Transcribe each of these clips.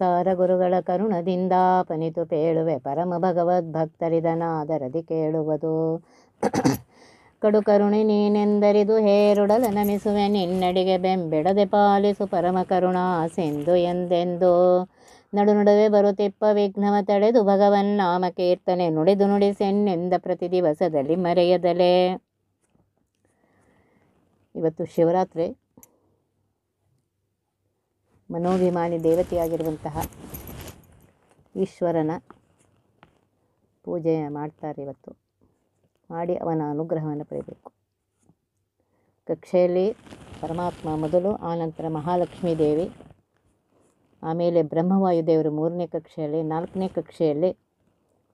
ಸಾರ ಗುರುಗಳ ಕರುಣದಿಂದಾಪನಿತು ಪೇಳುವೆ ಪರಮ ಭಗವದ್ ಭಕ್ತರಿದನಾದರದಿ ಕೇಳುವುದು ಕಡು ಕರುಣೆ ನೀನೆಂದರಿದು ಹೇರುಡಲ ನಮಿಸುವೆ ನಿನ್ನಡಿಗೆ ಬೆಂಬಿಡದೆ ಪಾಲಿಸು ಪರಮ ಕರುಣಾ ಸಿಂಧು ಎಂದೆಂದು ನಡು ನಡುವೆ ಬರುತ್ತಿಪ್ಪ ವಿಘ್ನವ ತಡೆದು ಭಗವನ್ ನಾಮ ಕೀರ್ತನೆ ನುಡಿದು ನುಡಿಸೆನ್ನೆಂದ ಪ್ರತಿ ದಿವಸದಲ್ಲಿ ಮರೆಯದಲೇ ಇವತ್ತು ಶಿವರಾತ್ರಿ ಮನೋಭಿಮಾನಿ ದೇವತೆಯಾಗಿರುವಂತಹ ಈಶ್ವರನ ಪೂಜೆ ಮಾಡ್ತಾರೆ ಇವತ್ತು ಮಾಡಿ ಅವನ ಅನುಗ್ರಹವನ್ನು ಪಡೆಯಬೇಕು ಕಕ್ಷೆಯಲ್ಲಿ ಪರಮಾತ್ಮ ಮೊದಲು ಆನಂತರ ಮಹಾಲಕ್ಷ್ಮೀ ದೇವಿ ಆಮೇಲೆ ಬ್ರಹ್ಮವಾಯು ದೇವರು ಮೂರನೇ ಕಕ್ಷೆಯಲ್ಲಿ ನಾಲ್ಕನೇ ಕಕ್ಷೆಯಲ್ಲಿ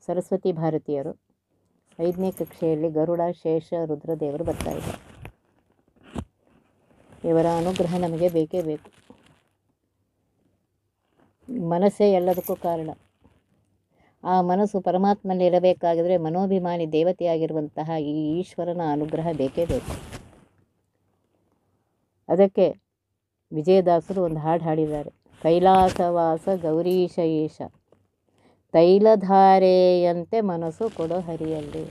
ಸರಸ್ವತಿ ಭಾರತೀಯರು ಐದನೇ ಕಕ್ಷೆಯಲ್ಲಿ ಗರುಡ ಶೇಷ ರುದ್ರದೇವರು ಬರ್ತಾ ಇದ್ದಾರೆ ಇವರ ಅನುಗ್ರಹ ನಮಗೆ ಬೇಕೇ ಬೇಕು ಮನಸ್ಸೇ ಎಲ್ಲದಕ್ಕೂ ಕಾರಣ ಆ ಮನಸ್ಸು ಇರಬೇಕಾಗಿದ್ರೆ ಮನೋಭಿಮಾನಿ ದೇವತೆಯಾಗಿರುವಂತಹ ಈ ಈಶ್ವರನ ಅನುಗ್ರಹ ಬೇಕೇ ಬೇಕು ಅದಕ್ಕೆ ವಿಜಯದಾಸರು ಒಂದು ಹಾಡು ಹಾಡಿದ್ದಾರೆ ಕೈಲಾಸವಾಸ ಗೌರೀಶ ಈಶ ತೈಲಧಾರೆಯಂತೆ ಮನಸ್ಸು ಕೊಡೋ ಹರಿಯಲ್ಲಿ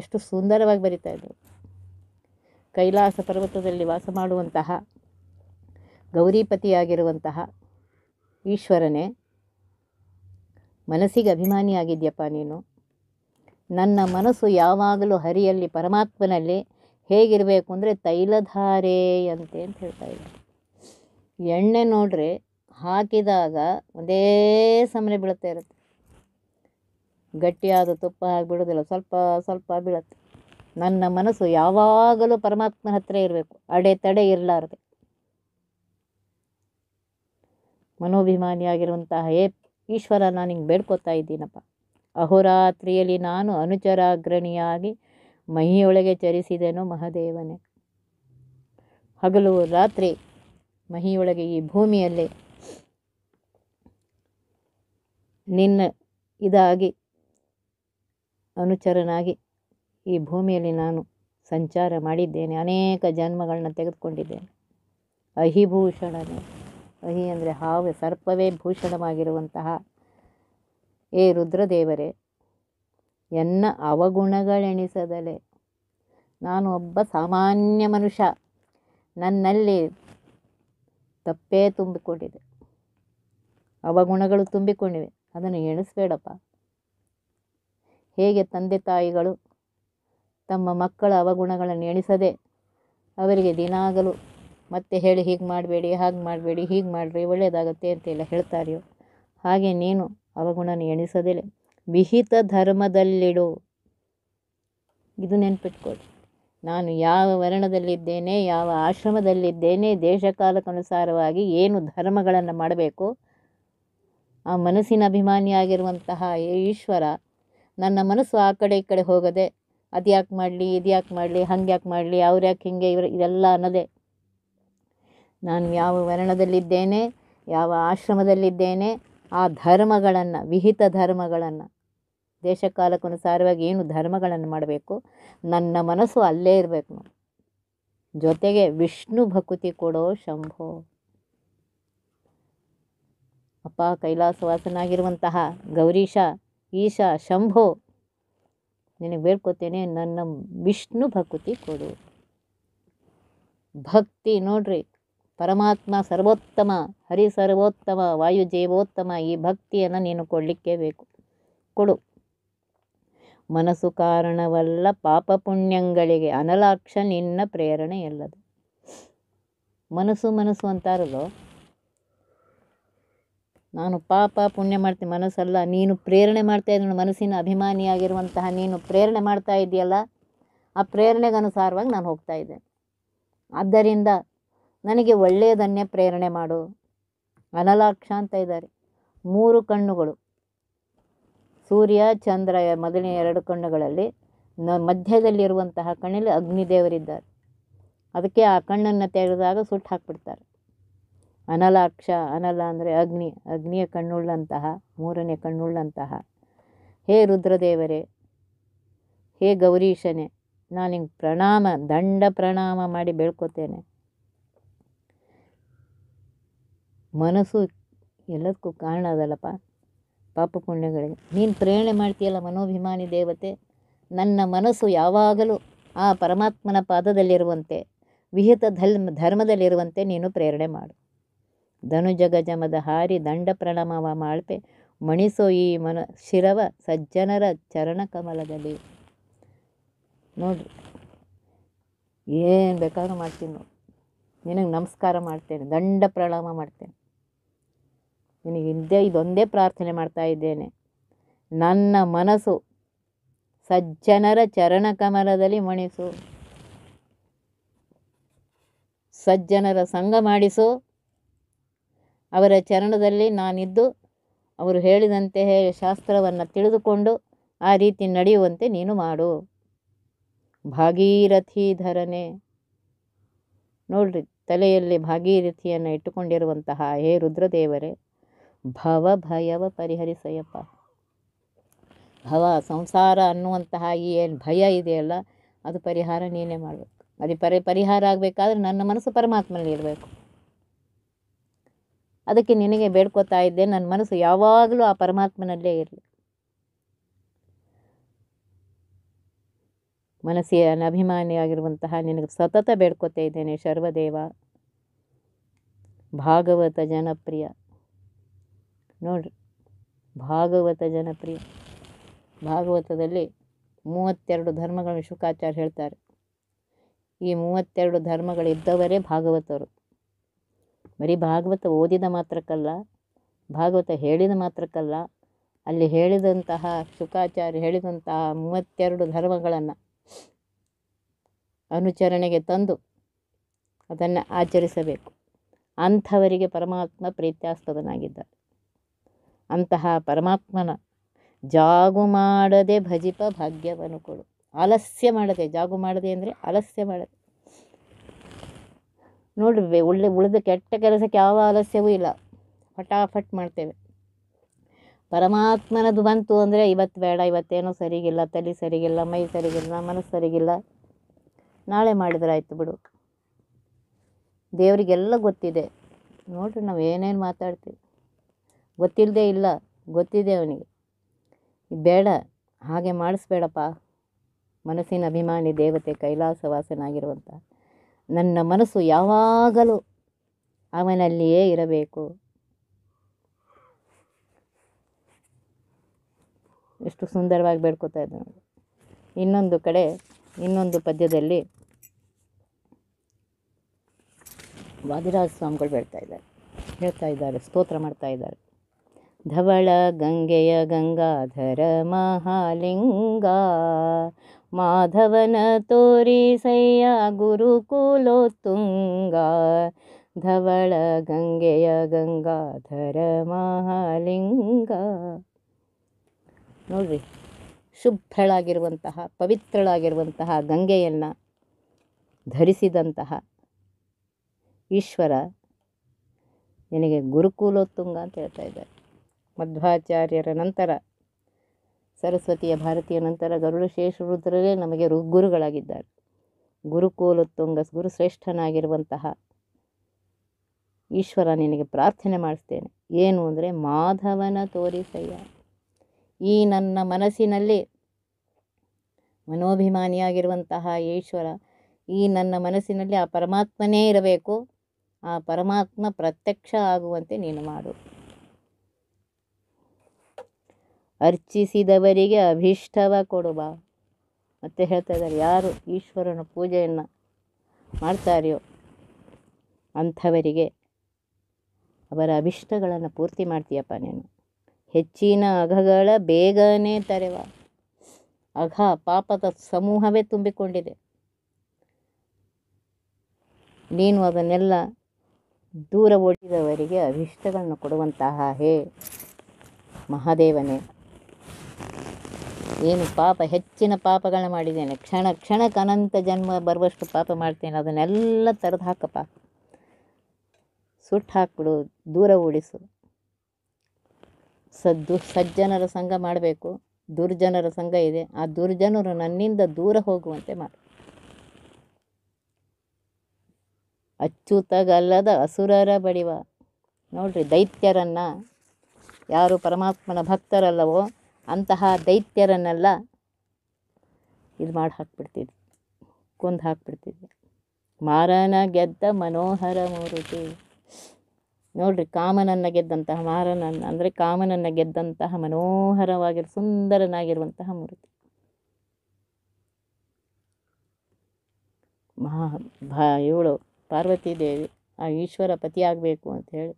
ಎಷ್ಟು ಸುಂದರವಾಗಿ ಬರಿತಾ ಇದ್ದರು ಕೈಲಾಸ ಪರ್ವತದಲ್ಲಿ ವಾಸ ಮಾಡುವಂತಹ ಗೌರಿಪತಿಯಾಗಿರುವಂತಹ ಈಶ್ವರನೇ ಮನಸ್ಸಿಗೆ ಅಭಿಮಾನಿಯಾಗಿದ್ಯಪ್ಪ ನೀನು ನನ್ನ ಮನಸ್ಸು ಯಾವಾಗಲೂ ಹರಿಯಲ್ಲಿ ಪರಮಾತ್ಮನಲ್ಲಿ ಹೇಗಿರಬೇಕು ಅಂದರೆ ತೈಲಧಾರೆಯಂತೆ ಅಂತ ಹೇಳ್ತಾ ಎಣ್ಣೆ ನೋಡ್ರಿ ಹಾಕಿದಾಗ ಒಂದೇ ಸಮನೆ ಬೀಳುತ್ತೆ ಇರುತ್ತೆ ಗಟ್ಟಿಯಾದ ತುಪ್ಪ ಹಾಕಿ ಬಿಡೋದಿಲ್ಲ ಸ್ವಲ್ಪ ಸ್ವಲ್ಪ ಬೀಳುತ್ತೆ ನನ್ನ ಮನಸ್ಸು ಯಾವಾಗಲೂ ಪರಮಾತ್ಮನ ಹತ್ತಿರ ಇರಬೇಕು ಅಡೆತಡೆ ಇರಲಾರದೆ ಮನೋಭಿಮಾನಿಯಾಗಿರುವಂತಹ ಏ ಈಶ್ವರ ನಾನು ಹಿಂಗೆ ಬೇಡ್ಕೊತಾ ಇದ್ದೀನಪ್ಪ ಅಹೋರಾತ್ರಿಯಲ್ಲಿ ನಾನು ಅನುಚರಾಗ್ರಣಿಯಾಗಿ ಮಹಿಯೊಳಗೆ ಚರಿಸಿದೆನೋ ಮಹದೇವನೇ ಹಗಲು ರಾತ್ರಿ ಮಹಿಯೊಳಗೆ ಈ ಭೂಮಿಯಲ್ಲಿ ನಿನ್ನ ಇದಾಗಿ ಅನುಚರನಾಗಿ ಈ ಭೂಮಿಯಲ್ಲಿ ನಾನು ಸಂಚಾರ ಮಾಡಿದ್ದೇನೆ ಅನೇಕ ಜನ್ಮಗಳನ್ನ ತೆಗೆದುಕೊಂಡಿದ್ದೇನೆ ಅಹಿಭೂಷಣನೇ ಕಹಿ ಅಂದರೆ ಹಾವು ಸರ್ಪವೇ ಭೂಷಣವಾಗಿರುವಂತಹ ಏ ರುದ್ರದೇವರೇ ಎನ್ನ ಅವಗುಣಗಳೆಣಿಸದಲೆ ನಾನು ಒಬ್ಬ ಸಾಮಾನ್ಯ ಮನುಷ್ಯ ನನ್ನಲ್ಲಿ ತಪ್ಪೇ ತುಂಬಿಕೊಂಡಿದೆ ಅವಗುಣಗಳು ತುಂಬಿಕೊಂಡಿವೆ ಅದನ್ನು ಎಣಿಸ್ಬೇಡಪ್ಪ ಹೇಗೆ ತಂದೆ ತಾಯಿಗಳು ತಮ್ಮ ಮಕ್ಕಳ ಅವಗುಣಗಳನ್ನು ಎಣಿಸದೆ ಅವರಿಗೆ ದಿನಾಗಲೂ ಮತ್ತೆ ಹೇಳಿ ಹೀಗೆ ಮಾಡಬೇಡಿ ಹಾಗೆ ಮಾಡಬೇಡಿ ಹೀಗೆ ಮಾಡಿರಿ ಒಳ್ಳೆಯದಾಗುತ್ತೆ ಅಂತೆಲ್ಲ ಹೇಳ್ತಾರೆ ಹಾಗೆ ನೀನು ಅವಗುಣನ ಎಣಿಸೋದಿಲ್ಲ ವಿಹಿತ ಧರ್ಮದಲ್ಲಿಡು ಇದು ನೆನ್ಪಿಟ್ಕೊಳ್ಳಿ ನಾನು ಯಾವ ವರ್ಣದಲ್ಲಿದ್ದೇನೆ ಯಾವ ಆಶ್ರಮದಲ್ಲಿದ್ದೇನೆ ದೇಶಕಾಲಕ್ಕನುಸಾರವಾಗಿ ಏನು ಧರ್ಮಗಳನ್ನು ಮಾಡಬೇಕು ಆ ಮನಸ್ಸಿನ ಅಭಿಮಾನಿಯಾಗಿರುವಂತಹ ಈಶ್ವರ ನನ್ನ ಮನಸ್ಸು ಆ ಕಡೆ ಈ ಕಡೆ ಹೋಗದೆ ಅದ್ಯಾಕೆ ಮಾಡಲಿ ಇದ್ಯಾಕೆ ಮಾಡಲಿ ಹಂಗೆ ಯಾಕೆ ಮಾಡಲಿ ಅವ್ರು ಯಾಕೆ ಹೀಗೆ ಇವರು ಇದೆಲ್ಲ ಅನ್ನೋದೇ ನಾನು ಯಾವ ವರ್ಣದಲ್ಲಿದ್ದೇನೆ ಯಾವ ಆಶ್ರಮದಲ್ಲಿದ್ದೇನೆ ಆ ಧರ್ಮಗಳನ್ನು ವಿಹಿತ ಧರ್ಮಗಳನ್ನು ದೇಶಕಾಲಕ್ಕನುಸಾರವಾಗಿ ಏನು ಧರ್ಮಗಳನ್ನು ಮಾಡಬೇಕು ನನ್ನ ಮನಸ್ಸು ಅಲ್ಲೇ ಇರಬೇಕು ಜೊತೆಗೆ ವಿಷ್ಣು ಭಕುತಿ ಕೊಡೋ ಶಂಭೋ ಅಪ್ಪ ಕೈಲಾಸವಾಸನಾಗಿರುವಂತಹ ಗೌರೀಶ ಈಶ ಶಂಭೋ ನಿನಗೆ ಬೇಡ್ಕೊತೇನೆ ನನ್ನ ವಿಷ್ಣು ಭಕುತಿ ಕೊಡು ಭಕ್ತಿ ನೋಡ್ರಿ ಪರಮಾತ್ಮ ಸರ್ವೋತ್ತಮ ಹರಿ ಸರ್ವೋತ್ತಮ ವಾಯು ಜೀವೋತ್ತಮ ಈ ಭಕ್ತಿಯನ್ನು ನೀನು ಕೊಡಲಿಕ್ಕೆ ಬೇಕು ಕೊಡು ಮನಸ್ಸು ಕಾರಣವಲ್ಲ ಪಾಪ ಪುಣ್ಯಗಳಿಗೆ ಅನಲಾಕ್ಷ ನಿನ್ನ ಪ್ರೇರಣೆ ಎಲ್ಲದು ಮನಸ್ಸು ಮನಸ್ಸು ಅಂತಾರಲ್ಲ ನಾನು ಪಾಪ ಪುಣ್ಯ ಮಾಡ್ತೀನಿ ಮನಸ್ಸಲ್ಲ ನೀನು ಪ್ರೇರಣೆ ಮಾಡ್ತಾ ಇದ್ದೀನಿ ಮನಸ್ಸಿನ ಅಭಿಮಾನಿಯಾಗಿರುವಂತಹ ನೀನು ಪ್ರೇರಣೆ ಮಾಡ್ತಾ ಇದೆಯಲ್ಲ ಆ ಪ್ರೇರಣೆಗನುಸಾರವಾಗಿ ನಾನು ಹೋಗ್ತಾ ಇದ್ದೇನೆ ಆದ್ದರಿಂದ ನನಗೆ ಒಳ್ಳೆಯದನ್ನೇ ಪ್ರೇರಣೆ ಮಾಡು ಅನಲಾಕ್ಷ ಅಂತ ಇದ್ದಾರೆ ಮೂರು ಕಣ್ಣುಗಳು ಸೂರ್ಯ ಚಂದ್ರ ಮೊದಲನೇ ಎರಡು ಕಣ್ಣುಗಳಲ್ಲಿ ನ ಮಧ್ಯದಲ್ಲಿರುವಂತಹ ಕಣ್ಣಲ್ಲಿ ಅಗ್ನಿದೇವರಿದ್ದಾರೆ ಅದಕ್ಕೆ ಆ ಕಣ್ಣನ್ನು ತೆಗೆದಾಗ ಸುಟ್ಟು ಹಾಕ್ಬಿಡ್ತಾರೆ ಅನಲಾಕ್ಷ ಅನಲ ಅಂದರೆ ಅಗ್ನಿ ಅಗ್ನಿಯ ಕಣ್ಣುಳ್ಳಂತಹ ಮೂರನೇ ಕಣ್ಣುಳ್ಳಂತಹ ಹೇ ರುದ್ರದೇವರೇ ಹೇ ಗೌರೀಶನೇ ನಾನು ಪ್ರಣಾಮ ದಂಡ ಪ್ರಣಾಮ ಮಾಡಿ ಬೇಳ್ಕೊತೇನೆ ಮನಸ್ಸು ಎಲ್ಲದಕ್ಕೂ ಕಾರಣ ಅದಲ್ಲಪ್ಪ ಪಾಪ ಪುಣ್ಯಗಳಿಗೆ ನೀನು ಪ್ರೇರಣೆ ಮಾಡ್ತೀಯಲ್ಲ ಮನೋಭಿಮಾನಿ ದೇವತೆ ನನ್ನ ಮನಸ್ಸು ಯಾವಾಗಲೂ ಆ ಪರಮಾತ್ಮನ ಪಾದದಲ್ಲಿರುವಂತೆ ವಿಹಿತ ಧರ್ಮ ಧರ್ಮದಲ್ಲಿರುವಂತೆ ನೀನು ಪ್ರೇರಣೆ ಮಾಡು ಜಗ ಜಮದ ಹಾರಿ ದಂಡ ಪ್ರಣಾಮ ಮಾಳ್ಪೆ ಮಣಿಸೋ ಈ ಮನ ಶಿರವ ಸಜ್ಜನರ ಚರಣ ಕಮಲದಲ್ಲಿ ನೋಡ್ರಿ ಏನು ಬೇಕಾದ್ರೂ ಮಾಡ್ತೀನಿ ನೋಡಿ ನಿನಗೆ ನಮಸ್ಕಾರ ಮಾಡ್ತೇನೆ ದಂಡ ಪ್ರಣಾಮ ಮಾಡ್ತೇನೆ ನಿನಗೆ ಇದ್ದೇ ಇದೊಂದೇ ಪ್ರಾರ್ಥನೆ ಮಾಡ್ತಾ ಇದ್ದೇನೆ ನನ್ನ ಮನಸ್ಸು ಸಜ್ಜನರ ಚರಣ ಕಮಲದಲ್ಲಿ ಮಣಿಸು ಸಜ್ಜನರ ಸಂಘ ಮಾಡಿಸು ಅವರ ಚರಣದಲ್ಲಿ ನಾನಿದ್ದು ಅವರು ಹೇಳಿದಂತೆ ಶಾಸ್ತ್ರವನ್ನು ತಿಳಿದುಕೊಂಡು ಆ ರೀತಿ ನಡೆಯುವಂತೆ ನೀನು ಮಾಡು ಭಾಗೀರಥಿ ಧರಣೆ ನೋಡ್ರಿ ತಲೆಯಲ್ಲಿ ಭಾಗೀರಥಿಯನ್ನು ಇಟ್ಟುಕೊಂಡಿರುವಂತಹ ಹೇ ರುದ್ರದೇವರೇ ಭವ ಭಯವ ಪರಿಹರಿಸಯ್ಯಪ್ಪ ಭವ ಸಂಸಾರ ಅನ್ನುವಂತಹ ಏನು ಭಯ ಇದೆಯಲ್ಲ ಅದು ಪರಿಹಾರ ನೀನೇ ಮಾಡಬೇಕು ಅದು ಪರಿ ಪರಿಹಾರ ಆಗಬೇಕಾದ್ರೆ ನನ್ನ ಮನಸ್ಸು ಪರಮಾತ್ಮನಲ್ಲಿ ಇರಬೇಕು ಅದಕ್ಕೆ ನಿನಗೆ ಬೇಡ್ಕೋತಾ ಇದ್ದೆ ನನ್ನ ಮನಸ್ಸು ಯಾವಾಗಲೂ ಆ ಪರಮಾತ್ಮನಲ್ಲೇ ಇರಲಿ ಮನಸ್ಸಿಯ ಅಭಿಮಾನಿಯಾಗಿರುವಂತಹ ನಿನಗೆ ಸತತ ಬೇಡ್ಕೋತಾ ಇದ್ದೇನೆ ಶರ್ವದೇವ ಭಾಗವತ ಜನಪ್ರಿಯ ನೋಡಿರಿ ಭಾಗವತ ಜನಪ್ರಿಯ ಭಾಗವತದಲ್ಲಿ ಮೂವತ್ತೆರಡು ಧರ್ಮಗಳನ್ನು ಶುಕಾಚಾರ್ಯ ಹೇಳ್ತಾರೆ ಈ ಮೂವತ್ತೆರಡು ಧರ್ಮಗಳಿದ್ದವರೇ ಭಾಗವತರು ಬರೀ ಭಾಗವತ ಓದಿದ ಮಾತ್ರಕ್ಕಲ್ಲ ಭಾಗವತ ಹೇಳಿದ ಮಾತ್ರಕ್ಕಲ್ಲ ಅಲ್ಲಿ ಹೇಳಿದಂತಹ ಶುಕಾಚಾರ್ಯ ಹೇಳಿದಂತಹ ಮೂವತ್ತೆರಡು ಧರ್ಮಗಳನ್ನು ಅನುಚರಣೆಗೆ ತಂದು ಅದನ್ನು ಆಚರಿಸಬೇಕು ಅಂಥವರಿಗೆ ಪರಮಾತ್ಮ ಪ್ರೀತ್ಯಾಸ್ಪದನಾಗಿದ್ದಾರೆ ಅಂತಹ ಪರಮಾತ್ಮನ ಜಾಗು ಮಾಡದೆ ಭಜಿಪ ಭಾಗ್ಯವನ್ನು ಕೊಡು ಆಲಸ್ಯ ಮಾಡದೆ ಜಾಗು ಮಾಡದೆ ಅಂದರೆ ಆಲಸ್ಯ ಮಾಡದೆ ನೋಡ್ರಿ ಒಳ್ಳೆ ಉಳಿದ ಕೆಟ್ಟ ಕೆಲಸಕ್ಕೆ ಯಾವ ಆಲಸ್ಯವೂ ಇಲ್ಲ ಫಟಾಫಟ್ ಮಾಡ್ತೇವೆ ಪರಮಾತ್ಮನದು ಬಂತು ಅಂದರೆ ಇವತ್ತು ಬೇಡ ಇವತ್ತೇನೋ ಸರಿಗಿಲ್ಲ ತಲೆ ಸರಿಗಿಲ್ಲ ಮೈ ಸರಿಗಿಲ್ಲ ಮನಸ್ಸು ಸರಿಗಿಲ್ಲ ನಾಳೆ ಮಾಡಿದ್ರೆ ಆಯಿತು ಬಿಡು ದೇವರಿಗೆಲ್ಲ ಗೊತ್ತಿದೆ ನೋಡ್ರಿ ನಾವು ಏನೇನು ಮಾತಾಡ್ತೀವಿ ಗೊತ್ತಿಲ್ಲದೆ ಇಲ್ಲ ಗೊತ್ತಿದೆ ಅವನಿಗೆ ಬೇಡ ಹಾಗೆ ಮಾಡಿಸ್ಬೇಡಪ್ಪ ಮನಸ್ಸಿನ ಅಭಿಮಾನಿ ದೇವತೆ ವಾಸನಾಗಿರುವಂಥ ನನ್ನ ಮನಸ್ಸು ಯಾವಾಗಲೂ ಅವನಲ್ಲಿಯೇ ಇರಬೇಕು ಎಷ್ಟು ಸುಂದರವಾಗಿ ಬೇಡ್ಕೋತಾ ಇದ್ದ ಇನ್ನೊಂದು ಕಡೆ ಇನ್ನೊಂದು ಪದ್ಯದಲ್ಲಿ ವಾದಿರಾಜ ಸ್ವಾಮಿಗಳು ಬೇಡ್ತಾ ಇದ್ದಾರೆ ಹೇಳ್ತಾ ಇದ್ದಾರೆ ಸ್ತೋತ್ರ ಮಾಡ್ತಾ ಇದ್ದಾರೆ ಧವಳ ಗಂಗೆಯ ಗಂಗಾಧರ ಮಹಾಲಿಂಗ ಮಾಧವನ ತೋರಿಸಯ್ಯ ಗುರುಕುಲೋತ್ತುಂಗ ಧವಳ ಗಂಗೆಯ ಗಂಗಾಧರ ಮಹಾಲಿಂಗ ನೋಡ್ರಿ ಶುಭ್ರಳಾಗಿರುವಂತಹ ಪವಿತ್ರಳಾಗಿರುವಂತಹ ಗಂಗೆಯನ್ನು ಧರಿಸಿದಂತಹ ಈಶ್ವರ ನಿನಗೆ ಗುರುಕುಲೋತ್ತುಂಗ ಅಂತ ಹೇಳ್ತಾ ಇದ್ದಾರೆ ಮಧ್ವಾಚಾರ್ಯರ ನಂತರ ಸರಸ್ವತಿಯ ಭಾರತೀಯ ನಂತರ ಗರುಡ ಶೇಷರುದ್ರರೇ ನಮಗೆ ಗುರುಗಳಾಗಿದ್ದಾರೆ ಗುರುಕೋಲು ತುಂಗಸ್ ಗುರುಶ್ರೇಷ್ಠನಾಗಿರುವಂತಹ ಈಶ್ವರ ನಿನಗೆ ಪ್ರಾರ್ಥನೆ ಮಾಡಿಸ್ತೇನೆ ಏನು ಅಂದರೆ ಮಾಧವನ ತೋರಿಸಯ್ಯ ಈ ನನ್ನ ಮನಸ್ಸಿನಲ್ಲಿ ಮನೋಭಿಮಾನಿಯಾಗಿರುವಂತಹ ಈಶ್ವರ ಈ ನನ್ನ ಮನಸ್ಸಿನಲ್ಲಿ ಆ ಪರಮಾತ್ಮನೇ ಇರಬೇಕು ಆ ಪರಮಾತ್ಮ ಪ್ರತ್ಯಕ್ಷ ಆಗುವಂತೆ ನೀನು ಮಾಡು ಅರ್ಚಿಸಿದವರಿಗೆ ಅಭಿಷ್ಟವ ಕೊಡುವ ಮತ್ತೆ ಹೇಳ್ತಾ ಇದ್ದಾರೆ ಯಾರು ಈಶ್ವರನ ಪೂಜೆಯನ್ನು ಮಾಡ್ತಾರೆಯೋ ಅಂಥವರಿಗೆ ಅವರ ಅಭಿಷ್ಟಗಳನ್ನು ಪೂರ್ತಿ ಮಾಡ್ತೀಯಪ್ಪ ನೀನು ಹೆಚ್ಚಿನ ಅಘಗಳ ಬೇಗನೆ ತರೆವ ಅಘ ಪಾಪದ ಸಮೂಹವೇ ತುಂಬಿಕೊಂಡಿದೆ ನೀನು ಅದನ್ನೆಲ್ಲ ದೂರ ಓಡಿದವರಿಗೆ ಅಭಿಷ್ಟಗಳನ್ನು ಕೊಡುವಂತಹ ಹೇ ಮಹಾದೇವನೇ ಏನು ಪಾಪ ಹೆಚ್ಚಿನ ಪಾಪಗಳನ್ನ ಮಾಡಿದ್ದೇನೆ ಕ್ಷಣ ಕ್ಷಣಕ್ಕೆ ಅನಂತ ಜನ್ಮ ಬರುವಷ್ಟು ಪಾಪ ಮಾಡ್ತೇನೆ ಅದನ್ನೆಲ್ಲ ತರದು ಹಾಕಪ್ಪ ಸುಟ್ಟು ಹಾಕ್ಬಿಡು ದೂರ ಓಡಿಸು ಸದ್ದು ಸಜ್ಜನರ ಸಂಘ ಮಾಡಬೇಕು ದುರ್ಜನರ ಸಂಘ ಇದೆ ಆ ದುರ್ಜನರು ನನ್ನಿಂದ ದೂರ ಹೋಗುವಂತೆ ಮಾಡು ಅಚ್ಚುತಗಲ್ಲದ ಅಸುರರ ಬಡಿವ ನೋಡ್ರಿ ದೈತ್ಯರನ್ನು ಯಾರು ಪರಮಾತ್ಮನ ಭಕ್ತರಲ್ಲವೋ ಅಂತಹ ದೈತ್ಯರನ್ನೆಲ್ಲ ಇದು ಮಾಡಿ ಹಾಕ್ಬಿಡ್ತಿದ್ವಿ ಕೊಂದು ಹಾಕ್ಬಿಡ್ತಿದ್ವಿ ಮಾರನ ಗೆದ್ದ ಮನೋಹರ ಮೂರುತಿ ನೋಡ್ರಿ ಕಾಮನನ್ನು ಗೆದ್ದಂತಹ ಮಾರನನ್ನು ಅಂದರೆ ಕಾಮನನ್ನು ಗೆದ್ದಂತಹ ಮನೋಹರವಾಗಿರೋ ಸುಂದರನಾಗಿರುವಂತಹ ಮೂರುತಿ ಮಹಾ ಭಾ ಇವಳು ಪಾರ್ವತಿ ದೇವಿ ಆ ಈಶ್ವರ ಪತಿಯಾಗಬೇಕು ಅಂತ ಹೇಳಿ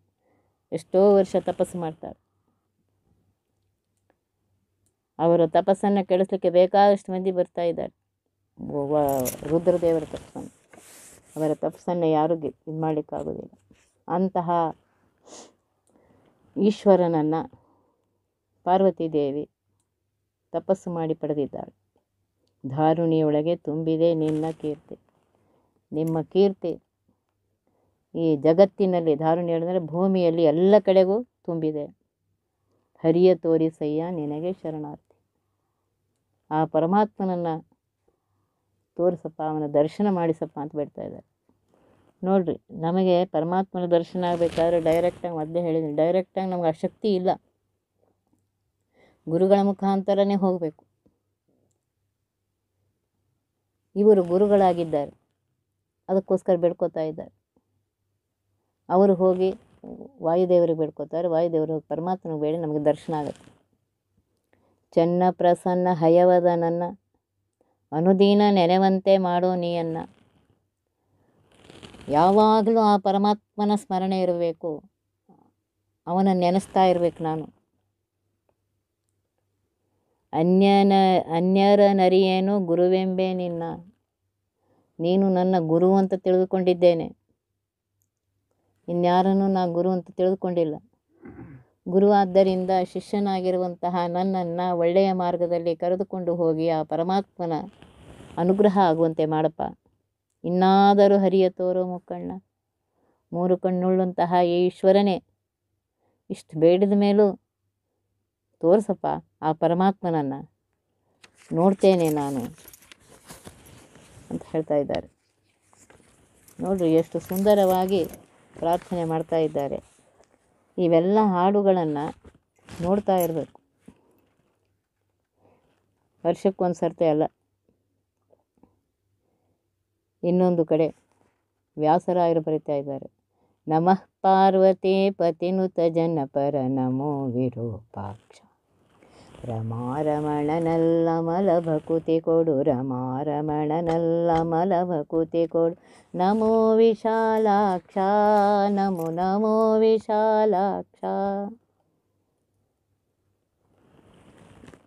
ಎಷ್ಟೋ ವರ್ಷ ತಪಸ್ಸು ಮಾಡ್ತಾಳೆ ಅವರ ತಪಸ್ಸನ್ನು ಕೆಡಿಸ್ಲಿಕ್ಕೆ ಬೇಕಾದಷ್ಟು ಮಂದಿ ಬರ್ತಾ ಇದ್ದಾರೆ ರುದ್ರದೇವರ ತಪಸ್ಸನ್ನು ಅವರ ತಪಸ್ಸನ್ನು ಯಾರು ಇದು ಮಾಡಲಿಕ್ಕಾಗೋದಿಲ್ಲ ಅಂತಹ ಈಶ್ವರನನ್ನು ಪಾರ್ವತಿದೇವಿ ತಪಸ್ಸು ಮಾಡಿ ಪಡೆದಿದ್ದಾಳೆ ಧಾರುಣಿಯೊಳಗೆ ತುಂಬಿದೆ ನಿನ್ನ ಕೀರ್ತಿ ನಿಮ್ಮ ಕೀರ್ತಿ ಈ ಜಗತ್ತಿನಲ್ಲಿ ಧಾರುಣಿ ಹೇಳಿದ್ರೆ ಭೂಮಿಯಲ್ಲಿ ಎಲ್ಲ ಕಡೆಗೂ ತುಂಬಿದೆ ಹರಿಯ ತೋರಿಸಯ್ಯ ನಿನಗೆ ಶರಣಾರ್ಥ ಆ ಪರಮಾತ್ಮನನ್ನು ತೋರಿಸಪ್ಪ ಅವನ ದರ್ಶನ ಮಾಡಿಸಪ್ಪ ಅಂತ ಬಿಡ್ತಾ ಇದ್ದಾರೆ ನೋಡಿರಿ ನಮಗೆ ಪರಮಾತ್ಮನ ದರ್ಶನ ಆಗಬೇಕಾದ್ರೆ ಡೈರೆಕ್ಟಾಗಿ ಮೊದಲೇ ಹೇಳಿದ್ದೀನಿ ಡೈರೆಕ್ಟಾಗಿ ನಮ್ಗೆ ಆ ಶಕ್ತಿ ಇಲ್ಲ ಗುರುಗಳ ಮುಖಾಂತರನೇ ಹೋಗಬೇಕು ಇವರು ಗುರುಗಳಾಗಿದ್ದಾರೆ ಅದಕ್ಕೋಸ್ಕರ ಬೇಡ್ಕೋತಾ ಇದ್ದಾರೆ ಅವರು ಹೋಗಿ ವಾಯುದೇವರಿಗೆ ಬೇಡ್ಕೋತಾರೆ ವಾಯುದೇವರು ಪರಮಾತ್ಮನಿಗೆ ಬೇಡಿ ನಮಗೆ ದರ್ಶನ ಆಗುತ್ತೆ ಚನ್ನ ಪ್ರಸನ್ನ ಹಯವದ ನನ್ನ ಅನುದೀನ ನೆನೆವಂತೆ ಮಾಡೋ ನೀಯನ್ನ ಯಾವಾಗಲೂ ಆ ಪರಮಾತ್ಮನ ಸ್ಮರಣೆ ಇರಬೇಕು ಅವನ ನೆನೆಸ್ತಾ ಇರಬೇಕು ನಾನು ಅನ್ಯನ ಅನ್ಯರ ನರಿಯೇನು ಗುರುವೆಂಬೆ ನಿನ್ನ ನೀನು ನನ್ನ ಗುರು ಅಂತ ತಿಳಿದುಕೊಂಡಿದ್ದೇನೆ ಇನ್ಯಾರನ್ನು ನಾ ಗುರು ಅಂತ ತಿಳಿದುಕೊಂಡಿಲ್ಲ ಗುರುವಾದ್ದರಿಂದ ಶಿಷ್ಯನಾಗಿರುವಂತಹ ನನ್ನನ್ನು ಒಳ್ಳೆಯ ಮಾರ್ಗದಲ್ಲಿ ಕರೆದುಕೊಂಡು ಹೋಗಿ ಆ ಪರಮಾತ್ಮನ ಅನುಗ್ರಹ ಆಗುವಂತೆ ಮಾಡಪ್ಪ ಇನ್ನಾದರೂ ಹರಿಯ ತೋರೋ ಮುಕ್ಕಣ್ಣ ಮೂರು ಕಣ್ಣುಳ್ಳಂತಹ ಈಶ್ವರನೇ ಇಷ್ಟು ಬೇಡಿದ ಮೇಲೂ ತೋರಿಸಪ್ಪ ಆ ಪರಮಾತ್ಮನನ್ನು ನೋಡ್ತೇನೆ ನಾನು ಅಂತ ಹೇಳ್ತಾ ಇದ್ದಾರೆ ನೋಡ್ರಿ ಎಷ್ಟು ಸುಂದರವಾಗಿ ಪ್ರಾರ್ಥನೆ ಮಾಡ್ತಾ ಇದ್ದಾರೆ ಇವೆಲ್ಲ ಹಾಡುಗಳನ್ನು ನೋಡ್ತಾ ಇರಬೇಕು ವರ್ಷಕ್ಕೊಂದು ಸರ್ತಿ ಅಲ್ಲ ಇನ್ನೊಂದು ಕಡೆ ವ್ಯಾಸರಾಯರು ಬರಿತಾ ಇದ್ದಾರೆ ನಮಃ ಪಾರ್ವತಿ ಪತಿನುತ ಜನಪರ ನಮೋ ವಿರೂಪಾಕ್ಷ ರಮಾರಮಣನಲ್ಲ ಮಲಭಕುತಿ ಕೊಡು ರಮಾರಮಣನಲ್ಲ ಮಲಭಕುತಿ ಕೊಡು ನಮೋ ವಿಶಾಲಾಕ್ಷ ನಮೋ ನಮೋ ವಿಶಾಲಾಕ್ಷ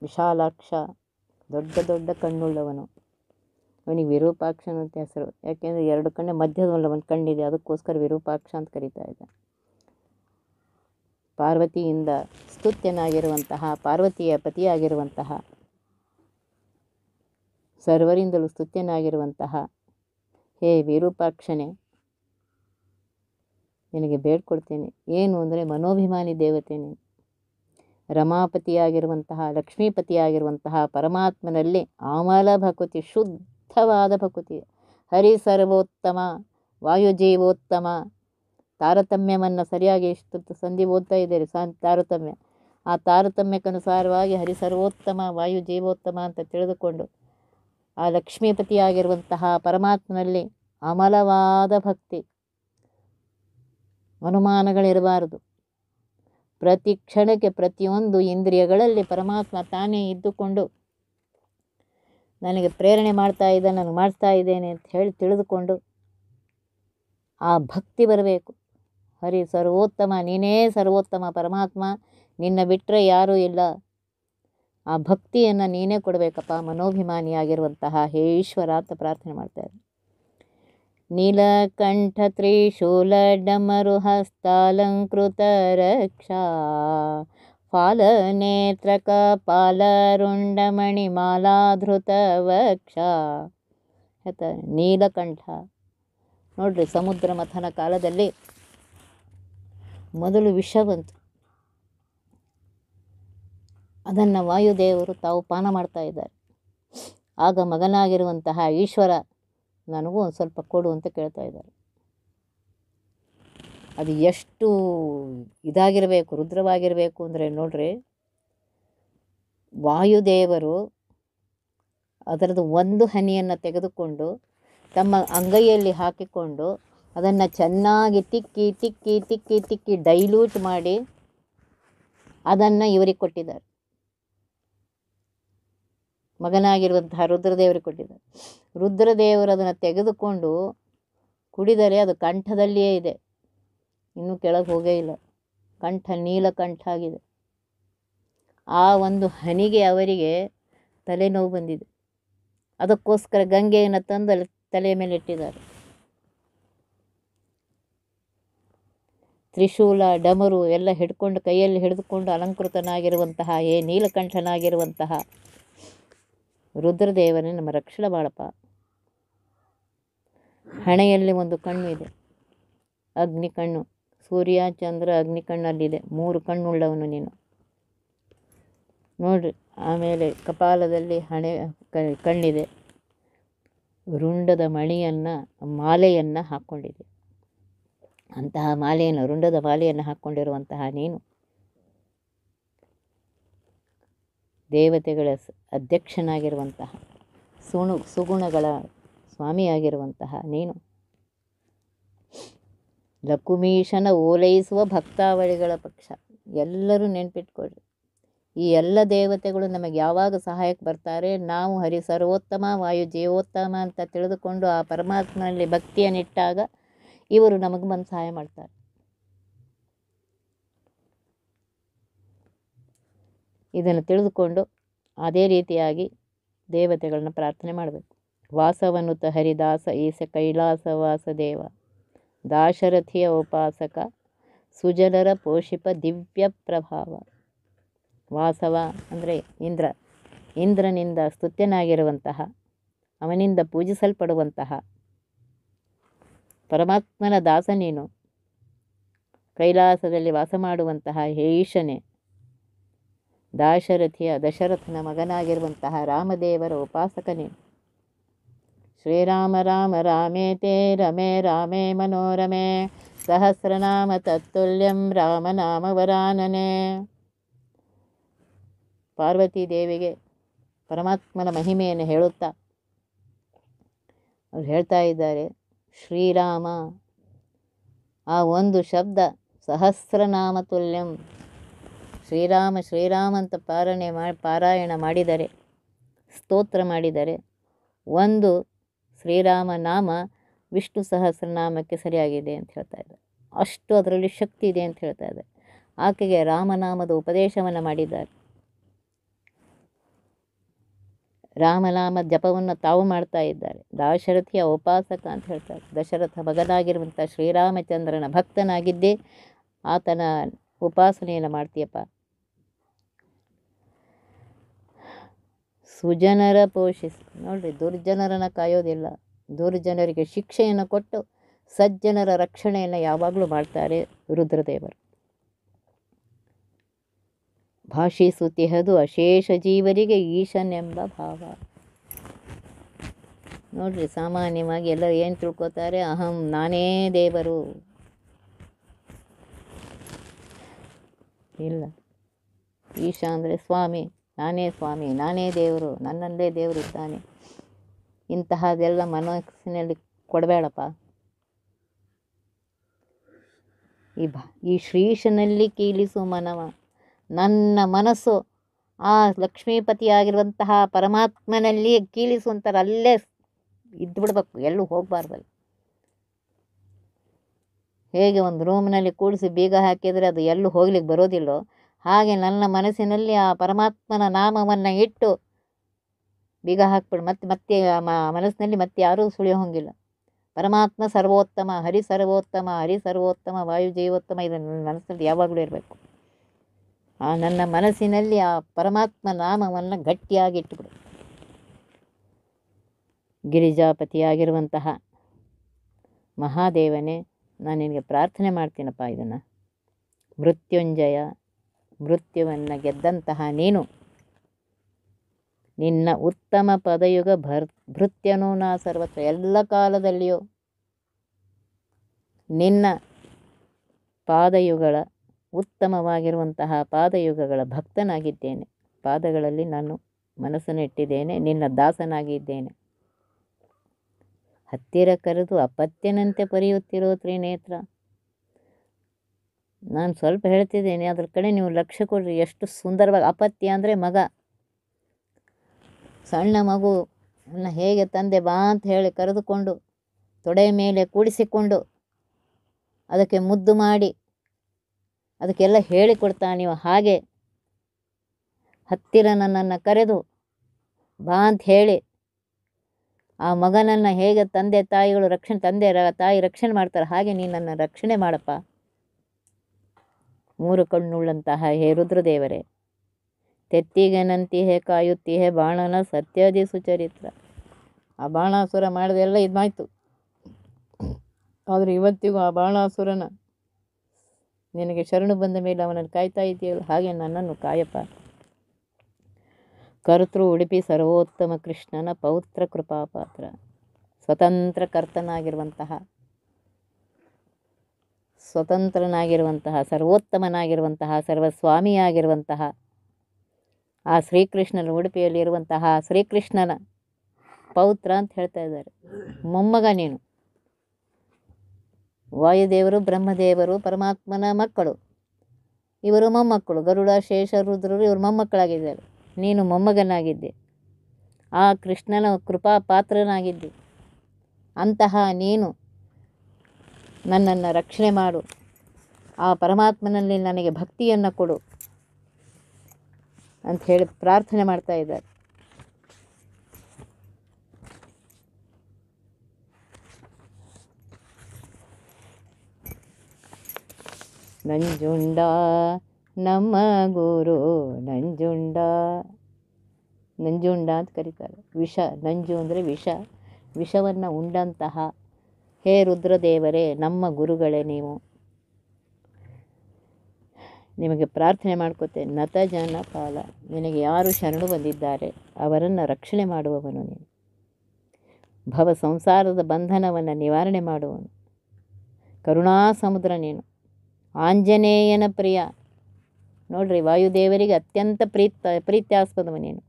ವಿಶಾಲಾಕ್ಷ ದೊಡ್ಡ ದೊಡ್ಡ ಕಣ್ಣುಳ್ಳವನು ಅವನಿಗೆ ವಿರೂಪಾಕ್ಷ ಅಂತ ಹೆಸರು ಯಾಕೆಂದರೆ ಎರಡು ಕಣ್ಣೆ ಮಧ್ಯದ ಒಂದು ಕಣ್ಣಿದೆ ಅದಕ್ಕೋಸ್ಕರ ವಿರೂಪಾಕ್ಷ ಅಂತ ಕರಿತಾ ಇದ್ದ ಪಾರ್ವತಿಯಿಂದ ಸ್ತುತ್ಯನಾಗಿರುವಂತಹ ಪಾರ್ವತಿಯ ಪತಿಯಾಗಿರುವಂತಹ ಸರ್ವರಿಂದಲೂ ಸ್ತುತ್ಯನಾಗಿರುವಂತಹ ಹೇ ವಿರೂಪಾಕ್ಷನೆ ನಿನಗೆ ಬೇಡ್ಕೊಡ್ತೇನೆ ಏನು ಅಂದರೆ ಮನೋಭಿಮಾನಿ ನೀನು ರಮಾಪತಿಯಾಗಿರುವಂತಹ ಲಕ್ಷ್ಮೀಪತಿಯಾಗಿರುವಂತಹ ಪರಮಾತ್ಮನಲ್ಲಿ ಆಮಲ ಭಕುತಿ ಶುದ್ಧವಾದ ಭಕುತಿ ಹರಿ ಸರ್ವೋತ್ತಮ ವಾಯುಜೀವೋತ್ತಮ ತಾರತಮ್ಯವನ್ನು ಸರಿಯಾಗಿ ಇಷ್ಟು ಸಂಧಿ ಓದ್ತಾ ಇದ್ದಾರೆ ಸಾ ತಾರತಮ್ಯ ಆ ತಾರತಮ್ಯಕ್ಕನುಸಾರವಾಗಿ ಹರಿಸರ್ವೋತ್ತಮ ವಾಯು ಜೀವೋತ್ತಮ ಅಂತ ತಿಳಿದುಕೊಂಡು ಆ ಲಕ್ಷ್ಮೀಪತಿಯಾಗಿರುವಂತಹ ಪರಮಾತ್ಮನಲ್ಲಿ ಅಮಲವಾದ ಭಕ್ತಿ ಅನುಮಾನಗಳಿರಬಾರದು ಪ್ರತಿ ಕ್ಷಣಕ್ಕೆ ಪ್ರತಿಯೊಂದು ಇಂದ್ರಿಯಗಳಲ್ಲಿ ಪರಮಾತ್ಮ ತಾನೇ ಇದ್ದುಕೊಂಡು ನನಗೆ ಪ್ರೇರಣೆ ಮಾಡ್ತಾ ಇದ್ದ ನಾನು ಮಾಡ್ತಾ ಇದ್ದೇನೆ ಅಂತ ಹೇಳಿ ತಿಳಿದುಕೊಂಡು ಆ ಭಕ್ತಿ ಬರಬೇಕು ಹರಿ ಸರ್ವೋತ್ತಮ ನೀನೇ ಸರ್ವೋತ್ತಮ ಪರಮಾತ್ಮ ನಿನ್ನ ಬಿಟ್ಟರೆ ಯಾರೂ ಇಲ್ಲ ಆ ಭಕ್ತಿಯನ್ನು ನೀನೇ ಕೊಡಬೇಕಪ್ಪ ಮನೋಭಿಮಾನಿಯಾಗಿರುವಂತಹ ಹೇ ಈಶ್ವರ ಅಂತ ಪ್ರಾರ್ಥನೆ ಮಾಡ್ತಾರೆ ನೀಲಕಂಠ ತ್ರಿಶೂಲ ಡಮರು ಹಸ್ತಾಲಂಕೃತ ರಕ್ಷಾ ಮಾಲಾಧೃತ ವಕ್ಷ ನೀಲಕಂಠ ನೋಡ್ರಿ ಸಮುದ್ರ ಮಥನ ಕಾಲದಲ್ಲಿ ಮೊದಲು ವಿಷ ಬಂತು ಅದನ್ನು ವಾಯುದೇವರು ತಾವು ಪಾನ ಮಾಡ್ತಾ ಇದ್ದಾರೆ ಆಗ ಮಗನಾಗಿರುವಂತಹ ಈಶ್ವರ ನನಗೂ ಒಂದು ಸ್ವಲ್ಪ ಕೊಡು ಅಂತ ಕೇಳ್ತಾ ಇದ್ದಾರೆ ಅದು ಎಷ್ಟು ಇದಾಗಿರಬೇಕು ರುದ್ರವಾಗಿರಬೇಕು ಅಂದರೆ ನೋಡ್ರಿ ವಾಯುದೇವರು ಅದರದ್ದು ಒಂದು ಹನಿಯನ್ನು ತೆಗೆದುಕೊಂಡು ತಮ್ಮ ಅಂಗೈಯಲ್ಲಿ ಹಾಕಿಕೊಂಡು ಅದನ್ನು ಚೆನ್ನಾಗಿ ತಿಕ್ಕಿ ತಿಕ್ಕಿ ತಿಕ್ಕಿ ತಿಕ್ಕಿ ಡೈಲ್ಯೂಟ್ ಮಾಡಿ ಅದನ್ನು ಇವರಿಗೆ ಕೊಟ್ಟಿದ್ದಾರೆ ಮಗನಾಗಿರುವಂತಹ ರುದ್ರದೇವರಿಗೆ ಕೊಟ್ಟಿದ್ದಾರೆ ರುದ್ರದೇವರು ಅದನ್ನು ತೆಗೆದುಕೊಂಡು ಕುಡಿದರೆ ಅದು ಕಂಠದಲ್ಲಿಯೇ ಇದೆ ಇನ್ನೂ ಕೆಳಗೆ ಹೋಗೇ ಇಲ್ಲ ಕಂಠ ನೀಲಕಂಠ ಆಗಿದೆ ಆ ಒಂದು ಹನಿಗೆ ಅವರಿಗೆ ತಲೆನೋವು ಬಂದಿದೆ ಅದಕ್ಕೋಸ್ಕರ ಗಂಗೆಯನ್ನು ತಂದು ತಲೆಯ ಮೇಲೆ ಇಟ್ಟಿದ್ದಾರೆ ತ್ರಿಶೂಲ ಡಮರು ಎಲ್ಲ ಹಿಡ್ಕೊಂಡು ಕೈಯಲ್ಲಿ ಹಿಡಿದುಕೊಂಡು ಅಲಂಕೃತನಾಗಿರುವಂತಹ ಏ ನೀಲಕಂಠನಾಗಿರುವಂತಹ ರುದ್ರದೇವನೇ ನಮ್ಮ ರಕ್ಷಣ ಬಾಳಪ್ಪ ಹಣೆಯಲ್ಲಿ ಒಂದು ಕಣ್ಣು ಇದೆ ಅಗ್ನಿ ಕಣ್ಣು ಸೂರ್ಯ ಚಂದ್ರ ಅಗ್ನಿ ಕಣ್ಣಲ್ಲಿದೆ ಮೂರು ಕಣ್ಣುಳ್ಳವನು ನೀನು ನೋಡ್ರಿ ಆಮೇಲೆ ಕಪಾಲದಲ್ಲಿ ಹಣೆ ಕಣ್ಣಿದೆ ರುಂಡದ ಮಣಿಯನ್ನು ಮಾಲೆಯನ್ನು ಹಾಕ್ಕೊಂಡಿದೆ ಅಂತಹ ಮಾಲೆಯನ್ನು ರುಂಡದ ಮಾಲೆಯನ್ನು ಹಾಕ್ಕೊಂಡಿರುವಂತಹ ನೀನು ದೇವತೆಗಳ ಅಧ್ಯಕ್ಷನಾಗಿರುವಂತಹ ಸುಣು ಸುಗುಣಗಳ ಸ್ವಾಮಿಯಾಗಿರುವಂತಹ ನೀನು ಲಕುಮೀಶನ ಓಲೈಸುವ ಭಕ್ತಾವಳಿಗಳ ಪಕ್ಷ ಎಲ್ಲರೂ ನೆನ್ಪಿಟ್ಕೊಳ್ರಿ ಈ ಎಲ್ಲ ದೇವತೆಗಳು ನಮಗೆ ಯಾವಾಗ ಸಹಾಯಕ್ಕೆ ಬರ್ತಾರೆ ನಾವು ಹರಿ ಸರ್ವೋತ್ತಮ ವಾಯು ಜೀವೋತ್ತಮ ಅಂತ ತಿಳಿದುಕೊಂಡು ಆ ಪರಮಾತ್ಮನಲ್ಲಿ ಭಕ್ತಿಯನ್ನಿಟ್ಟಾಗ ಇವರು ನಮಗೆ ಬಂದು ಸಹಾಯ ಮಾಡ್ತಾರೆ ಇದನ್ನು ತಿಳಿದುಕೊಂಡು ಅದೇ ರೀತಿಯಾಗಿ ದೇವತೆಗಳನ್ನ ಪ್ರಾರ್ಥನೆ ಮಾಡಬೇಕು ವಾಸವನ್ನು ಹರಿದಾಸ ಈಸ ವಾಸ ದೇವ ದಾಶರಥಿಯ ಉಪಾಸಕ ಸುಜನರ ಪೋಷಿಪ ದಿವ್ಯ ಪ್ರಭಾವ ವಾಸವ ಅಂದರೆ ಇಂದ್ರ ಇಂದ್ರನಿಂದ ಸ್ತುತ್ಯನಾಗಿರುವಂತಹ ಅವನಿಂದ ಪೂಜಿಸಲ್ಪಡುವಂತಹ ಪರಮಾತ್ಮನ ದಾಸ ನೀನು ಕೈಲಾಸದಲ್ಲಿ ವಾಸ ಮಾಡುವಂತಹ ಹೇಷನೇ ದಾಶರಥಿಯ ದಶರಥನ ಮಗನಾಗಿರುವಂತಹ ರಾಮದೇವರ ಉಪಾಸಕನೇ ಶ್ರೀರಾಮ ರಾಮ ರಾಮೇ ತೇ ರಮೇ ರಾಮೇ ಮನೋರಮೇ ಸಹಸ್ರನಾಮ ತತ್ತುಲ್ಯಂ ರಾಮನಾಮ ವರಾನನೆ ಪಾರ್ವತಿ ದೇವಿಗೆ ಪರಮಾತ್ಮನ ಮಹಿಮೆಯನ್ನು ಹೇಳುತ್ತಾ ಅವ್ರು ಹೇಳ್ತಾ ಇದ್ದಾರೆ ಶ್ರೀರಾಮ ಆ ಒಂದು ಶಬ್ದ ಸಹಸ್ರನಾಮ ತುಲ್ಯಂ ಶ್ರೀರಾಮ ಶ್ರೀರಾಮ ಅಂತ ಪಾರಣೆ ಮಾ ಪಾರಾಯಣ ಮಾಡಿದರೆ ಸ್ತೋತ್ರ ಮಾಡಿದರೆ ಒಂದು ಶ್ರೀರಾಮ ನಾಮ ವಿಷ್ಣು ಸಹಸ್ರನಾಮಕ್ಕೆ ಸರಿಯಾಗಿದೆ ಅಂತ ಹೇಳ್ತಾ ಇದ್ದಾರೆ ಅಷ್ಟು ಅದರಲ್ಲಿ ಶಕ್ತಿ ಇದೆ ಅಂತ ಹೇಳ್ತಾ ಇದೆ ಆಕೆಗೆ ರಾಮನಾಮದ ಉಪದೇಶವನ್ನು ಮಾಡಿದ್ದಾರೆ ರಾಮನಾಮ ಜಪವನ್ನು ತಾವು ಮಾಡ್ತಾ ಇದ್ದಾರೆ ದಾಶರಥಿಯ ಉಪಾಸಕ ಅಂತ ಹೇಳ್ತಾರೆ ದಶರಥ ಮಗನಾಗಿರುವಂಥ ಶ್ರೀರಾಮಚಂದ್ರನ ಭಕ್ತನಾಗಿದ್ದೇ ಆತನ ಉಪಾಸನೆಯನ್ನು ಮಾಡ್ತೀಯಪ್ಪ ಸುಜನರ ಪೋಷಿಸಿ ನೋಡ್ರಿ ದುರ್ಜನರನ್ನು ಕಾಯೋದಿಲ್ಲ ದುರ್ಜನರಿಗೆ ಶಿಕ್ಷೆಯನ್ನು ಕೊಟ್ಟು ಸಜ್ಜನರ ರಕ್ಷಣೆಯನ್ನು ಯಾವಾಗಲೂ ಮಾಡ್ತಾರೆ ರುದ್ರದೇವರು ಭಾಷಿಸುತ್ತಿಹದು ಅಶೇಷ ಜೀವರಿಗೆ ಈಶನೆಂಬ ಭಾವ ನೋಡ್ರಿ ಸಾಮಾನ್ಯವಾಗಿ ಎಲ್ಲರೂ ಏನು ತಿಳ್ಕೊತಾರೆ ಅಹಂ ನಾನೇ ದೇವರು ಇಲ್ಲ ಈಶ ಅಂದರೆ ಸ್ವಾಮಿ ನಾನೇ ಸ್ವಾಮಿ ನಾನೇ ದೇವರು ನನ್ನಲ್ಲೇ ದೇವರು ಇದ್ದಾನೆ ಇಂತಹದೆಲ್ಲ ಮನಸ್ಸಿನಲ್ಲಿ ಕೊಡಬೇಡಪ್ಪ ಈ ಭಾ ಈ ಶ್ರೀಶನಲ್ಲಿ ಕೀಲಿಸು ಮನವ ನನ್ನ ಮನಸ್ಸು ಆ ಲಕ್ಷ್ಮೀಪತಿಯಾಗಿರುವಂತಹ ಪರಮಾತ್ಮನಲ್ಲಿ ಕೀಲಿಸುವಂಥದ್ದು ಅಲ್ಲೇ ಇದ್ದುಬಿಡ್ಬೇಕು ಎಲ್ಲೂ ಹೋಗಬಾರ್ದಲ್ಲಿ ಹೇಗೆ ಒಂದು ರೂಮ್ನಲ್ಲಿ ಕೂಡಿಸಿ ಬೀಗ ಹಾಕಿದರೆ ಅದು ಎಲ್ಲೂ ಹೋಗ್ಲಿಕ್ಕೆ ಬರೋದಿಲ್ಲೋ ಹಾಗೆ ನನ್ನ ಮನಸ್ಸಿನಲ್ಲಿ ಆ ಪರಮಾತ್ಮನ ನಾಮವನ್ನು ಇಟ್ಟು ಬೀಗ ಹಾಕ್ಬಿಡು ಮತ್ತೆ ಮತ್ತೆ ಮನಸ್ಸಿನಲ್ಲಿ ಮತ್ತೆ ಯಾರೂ ಸುಳಿಯೋಂಗಿಲ್ಲ ಪರಮಾತ್ಮ ಸರ್ವೋತ್ತಮ ಹರಿ ಸರ್ವೋತ್ತಮ ಹರಿ ಸರ್ವೋತ್ತಮ ವಾಯು ಜೀವೋತ್ತಮ ಇದನ್ನು ಮನಸ್ಸಲ್ಲಿ ಯಾವಾಗಲೂ ಇರಬೇಕು ಆ ನನ್ನ ಮನಸ್ಸಿನಲ್ಲಿ ಆ ಪರಮಾತ್ಮ ನಾಮವನ್ನು ಗಟ್ಟಿಯಾಗಿ ಇಟ್ಟುಬಿಡು ಗಿರಿಜಾಪತಿಯಾಗಿರುವಂತಹ ಮಹಾದೇವನೇ ನಾನು ನಿನಗೆ ಪ್ರಾರ್ಥನೆ ಮಾಡ್ತೀನಪ್ಪ ಇದನ್ನು ಮೃತ್ಯುಂಜಯ ಮೃತ್ಯುವನ್ನು ಗೆದ್ದಂತಹ ನೀನು ನಿನ್ನ ಉತ್ತಮ ಪದಯುಗ ಭರ್ ಭೃತ್ಯನೂ ನಾ ಸರ್ವತ್ರ ಎಲ್ಲ ಕಾಲದಲ್ಲಿಯೂ ನಿನ್ನ ಪಾದಯುಗಳ ಉತ್ತಮವಾಗಿರುವಂತಹ ಪಾದಯುಗಗಳ ಭಕ್ತನಾಗಿದ್ದೇನೆ ಪಾದಗಳಲ್ಲಿ ನಾನು ಮನಸ್ಸನ್ನಿಟ್ಟಿದ್ದೇನೆ ನಿನ್ನ ದಾಸನಾಗಿದ್ದೇನೆ ಹತ್ತಿರ ಕರೆದು ಅಪತ್ಯನಂತೆ ಪರಿಯುತ್ತಿರೋ ತ್ರಿನೇತ್ರ ನಾನು ಸ್ವಲ್ಪ ಹೇಳ್ತಿದ್ದೇನೆ ಅದ್ರ ಕಡೆ ನೀವು ಲಕ್ಷ್ಯ ಕೊಡ್ರಿ ಎಷ್ಟು ಸುಂದರವಾಗಿ ಅಪತ್ಯ ಅಂದರೆ ಮಗ ಸಣ್ಣ ಮಗು ನನ್ನ ಹೇಗೆ ತಂದೆ ಬಾ ಅಂತ ಹೇಳಿ ಕರೆದುಕೊಂಡು ತೊಡೆಯ ಮೇಲೆ ಕೂಡಿಸಿಕೊಂಡು ಅದಕ್ಕೆ ಮುದ್ದು ಮಾಡಿ ಅದಕ್ಕೆಲ್ಲ ಹೇಳಿಕೊಡ್ತಾ ನೀವು ಹಾಗೆ ಹತ್ತಿರ ನನ್ನನ್ನು ಕರೆದು ಬಾ ಅಂತ ಹೇಳಿ ಆ ಮಗನನ್ನು ಹೇಗೆ ತಂದೆ ತಾಯಿಗಳು ರಕ್ಷಣೆ ತಂದೆ ತಾಯಿ ರಕ್ಷಣೆ ಮಾಡ್ತಾರೆ ಹಾಗೆ ನೀನು ನನ್ನ ರಕ್ಷಣೆ ಮಾಡಪ್ಪ ಮೂರು ಕಣ್ಣುಳ್ಳಂತಹ ಹೇ ರುದ್ರದೇವರೇ ಕಾಯುತ್ತಿ ಹೇ ಬಾಣನ ಸತ್ಯದಿ ಸುಚರಿತ್ರ ಆ ಬಾಣಾಸುರ ಮಾಡಿದೆಲ್ಲ ಇದಾಯಿತು ಆದರೆ ಇವತ್ತಿಗೂ ಆ ಬಾಣಾಸುರನ ನಿನಗೆ ಶರಣು ಬಂದ ಮೇಲೆ ಅವನನ್ನು ಕಾಯ್ತಾ ಇದೆಯಲ್ಲ ಹಾಗೆ ನನ್ನನ್ನು ಕಾಯಪ್ಪ ಕರ್ತೃ ಉಡುಪಿ ಸರ್ವೋತ್ತಮ ಕೃಷ್ಣನ ಪೌತ್ರ ಕೃಪಾ ಪಾತ್ರ ಸ್ವತಂತ್ರ ಕರ್ತನಾಗಿರುವಂತಹ ಸ್ವತಂತ್ರನಾಗಿರುವಂತಹ ಸರ್ವೋತ್ತಮನಾಗಿರುವಂತಹ ಸರ್ವಸ್ವಾಮಿಯಾಗಿರುವಂತಹ ಆ ಶ್ರೀಕೃಷ್ಣನ ಉಡುಪಿಯಲ್ಲಿರುವಂತಹ ಶ್ರೀಕೃಷ್ಣನ ಪೌತ್ರ ಅಂತ ಹೇಳ್ತಾ ಇದ್ದಾರೆ ಮೊಮ್ಮಗ ನೀನು ವಾಯುದೇವರು ಬ್ರಹ್ಮದೇವರು ಪರಮಾತ್ಮನ ಮಕ್ಕಳು ಇವರು ಮೊಮ್ಮಕ್ಕಳು ಗರುಡ ಶೇಷ ರುದ್ರರು ಇವರು ಮೊಮ್ಮಕ್ಕಳಾಗಿದ್ದಾರೆ ನೀನು ಮೊಮ್ಮಗನಾಗಿದ್ದೆ ಆ ಕೃಷ್ಣನ ಕೃಪಾ ಪಾತ್ರನಾಗಿದ್ದೆ ಅಂತಹ ನೀನು ನನ್ನನ್ನು ರಕ್ಷಣೆ ಮಾಡು ಆ ಪರಮಾತ್ಮನಲ್ಲಿ ನನಗೆ ಭಕ್ತಿಯನ್ನು ಕೊಡು ಅಂತ ಹೇಳಿ ಪ್ರಾರ್ಥನೆ ಮಾಡ್ತಾ ಇದ್ದಾರೆ ನಂಜುಂಡ ನಮ್ಮ ಗುರು ನಂಜುಂಡ ನಂಜುಂಡ ಅಂತ ಕರೀತಾರೆ ವಿಷ ನಂಜು ಅಂದರೆ ವಿಷ ವಿಷವನ್ನು ಉಂಡಂತಹ ಹೇ ರುದ್ರದೇವರೇ ನಮ್ಮ ಗುರುಗಳೇ ನೀವು ನಿಮಗೆ ಪ್ರಾರ್ಥನೆ ಮಾಡ್ಕೋತೆ ನತ ಜನ ಪಾಲ ನಿನಗೆ ಯಾರು ಶರಣು ಬಂದಿದ್ದಾರೆ ಅವರನ್ನು ರಕ್ಷಣೆ ಮಾಡುವವನು ನೀನು ಭವ ಸಂಸಾರದ ಬಂಧನವನ್ನು ನಿವಾರಣೆ ಮಾಡುವನು ಕರುಣಾ ಸಮುದ್ರ ನೀನು ಆಂಜನೇಯನ ಪ್ರಿಯ ನೋಡ್ರಿ ವಾಯುದೇವರಿಗೆ ಅತ್ಯಂತ ಪ್ರೀತ ನೀನು